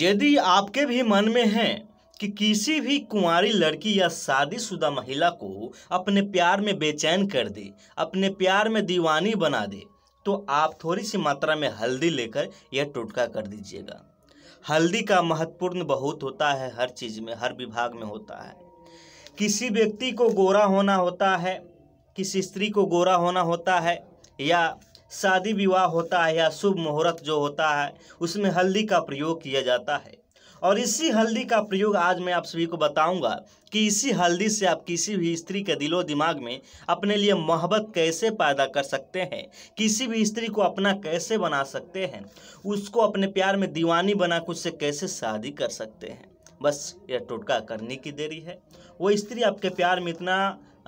यदि आपके भी मन में है कि किसी भी कुंवारी लड़की या शादीशुदा महिला को अपने प्यार में बेचैन कर दे अपने प्यार में दीवानी बना दे तो आप थोड़ी सी मात्रा में हल्दी लेकर यह टोटका कर दीजिएगा हल्दी का महत्वपूर्ण बहुत होता है हर चीज़ में हर विभाग में होता है किसी व्यक्ति को गोरा होना होता है किसी स्त्री को गोरा होना होता है या शादी विवाह होता है या शुभ मुहूर्त जो होता है उसमें हल्दी का प्रयोग किया जाता है और इसी हल्दी का प्रयोग आज मैं आप सभी को बताऊंगा कि इसी हल्दी से आप किसी भी स्त्री के दिलो दिमाग में अपने लिए मोहब्बत कैसे पैदा कर सकते हैं किसी भी स्त्री को अपना कैसे बना सकते हैं उसको अपने प्यार में दीवानी बना कुछ से कैसे शादी कर सकते हैं बस यह टोटका करने की देरी है वो स्त्री आपके प्यार में इतना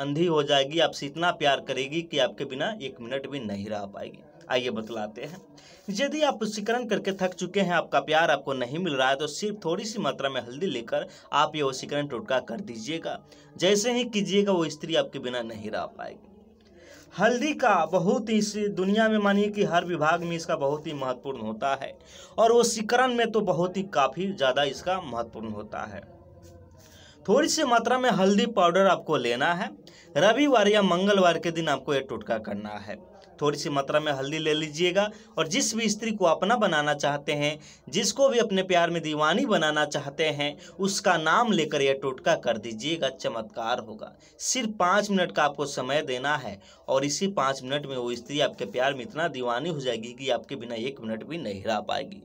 अंधी हो जाएगी आपसे इतना प्यार करेगी कि आपके बिना एक मिनट भी नहीं रह पाएगी आइए बतलाते हैं यदि आप वशीकरण करके थक चुके हैं आपका प्यार आपको नहीं मिल रहा है तो सिर्फ थोड़ी सी मात्रा में हल्दी लेकर आप ये वशीकरण टोटका कर दीजिएगा जैसे ही कीजिएगा वो स्त्री आपके बिना नहीं रह पाएगी हल्दी का बहुत ही इस दुनिया में मानिए कि हर विभाग में इसका बहुत ही महत्वपूर्ण होता है और वो सिकरण में तो बहुत ही काफ़ी ज़्यादा इसका महत्वपूर्ण होता है थोड़ी सी मात्रा में हल्दी पाउडर आपको लेना है रविवार या मंगलवार के दिन आपको यह टोटका करना है थोड़ी सी मात्रा में हल्दी ले लीजिएगा और जिस भी स्त्री को अपना बनाना चाहते हैं जिसको भी अपने प्यार में दीवानी बनाना चाहते हैं उसका नाम लेकर यह टोटका कर दीजिएगा चमत्कार होगा सिर्फ पाँच मिनट का आपको समय देना है और इसी पाँच मिनट में वो स्त्री आपके प्यार में इतना दीवानी हो जाएगी कि आपके बिना एक मिनट भी नहीं रह पाएगी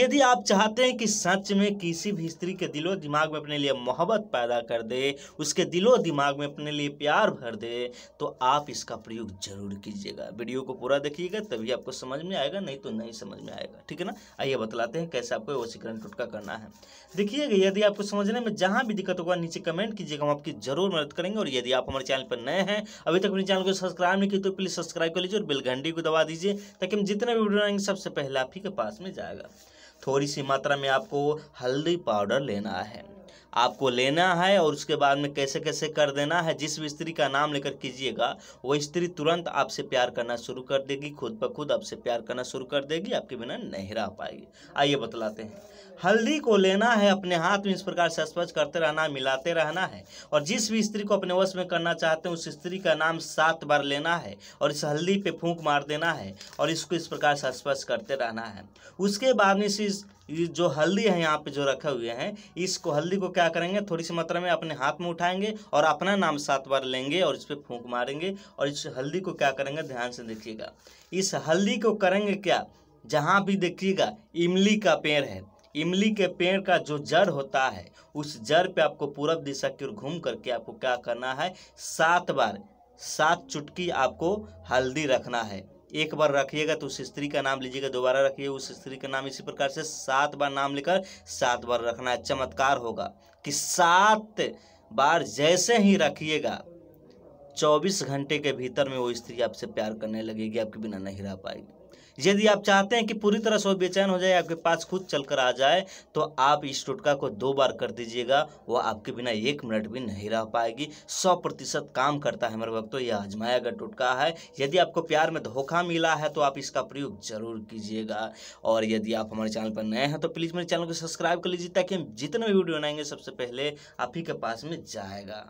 यदि आप चाहते हैं कि सच में किसी भी स्त्री के दिलो दिमाग में अपने लिए मोहब्बत पैदा कर दे उसके दिलो दिमाग में अपने लिए प्यार भर दे तो आप इसका प्रयोग जरूर कीजिएगा वीडियो वीडियो को पूरा देखिएगा तभी आपको समझ में आएगा नहीं तो नहीं समझ में आएगा ठीक है ना आइए बतलाते हैं कैसे आपको वशीकरण टोटका करना है देखिएगा यदि आपको समझने में जहाँ भी दिक्कत होगा नीचे कमेंट कीजिएगा हम आपकी जरूर मदद करेंगे और यदि आप हमारे चैनल पर नए हैं अभी तक अपने चैनल को सब्सक्राइब नहीं किया तो प्लीज़ सब्सक्राइब कर लीजिए और घंटी को दबा दीजिए ताकि हम जितने भी वीडियो आएंगे सबसे पहले आप ही के पास में जाएगा थोड़ी सी मात्रा में आपको हल्दी पाउडर लेना है आपको लेना है और उसके बाद में कैसे कैसे कर देना है जिस भी स्त्री का नाम लेकर कीजिएगा वो स्त्री तुरंत आपसे प्यार करना शुरू कर देगी खुद ब खुद आपसे प्यार करना शुरू कर देगी आपके बिना नहीं रह पाएगी आइए बतलाते हैं हल्दी को लेना है अपने हाथ में इस प्रकार से स्पर्श करते रहना मिलाते रहना है और जिस भी स्त्री को अपने वश में करना चाहते हैं उस स्त्री का नाम सात बार लेना है और इस हल्दी पे फूंक मार देना है और इसको इस प्रकार से स्पर्श करते रहना है उसके बाद में इस ये जो हल्दी है यहाँ पे जो रखे हुए हैं इसको हल्दी को क्या करेंगे थोड़ी सी मात्रा में अपने हाथ में उठाएंगे और अपना नाम सात बार लेंगे और इस पर फूक मारेंगे और इस हल्दी को क्या करेंगे ध्यान से देखिएगा इस हल्दी को करेंगे क्या जहाँ भी देखिएगा इमली का पेड़ है इमली के पेड़ का जो जड़ होता है उस जड़ पे आपको पूरब दिशा की ओर घूम करके आपको क्या करना है सात बार सात चुटकी आपको हल्दी रखना है एक बार रखिएगा तो उस स्त्री का नाम लीजिएगा दोबारा रखिए उस स्त्री का नाम इसी प्रकार से सात बार नाम लेकर सात बार रखना है चमत्कार होगा कि सात बार जैसे ही रखिएगा चौबीस घंटे के भीतर में वो स्त्री आपसे प्यार करने लगेगी आपके बिना नहीं रह पाएगी यदि आप चाहते हैं कि पूरी तरह से वो बेचैन हो जाए आपके पास खुद चल कर आ जाए तो आप इस टोटका को दो बार कर दीजिएगा वो आपके बिना एक मिनट भी नहीं रह पाएगी सौ प्रतिशत काम करता है मेरे भक्तों यह आजमाया गया टोटका है यदि आपको प्यार में धोखा मिला है तो आप इसका प्रयोग जरूर कीजिएगा और यदि आप हमारे चैनल पर नए हैं तो प्लीज़ मेरे चैनल को सब्सक्राइब कर लीजिए ताकि हम जितने भी वीडियो बनाएंगे सबसे पहले आप ही के पास में जाएगा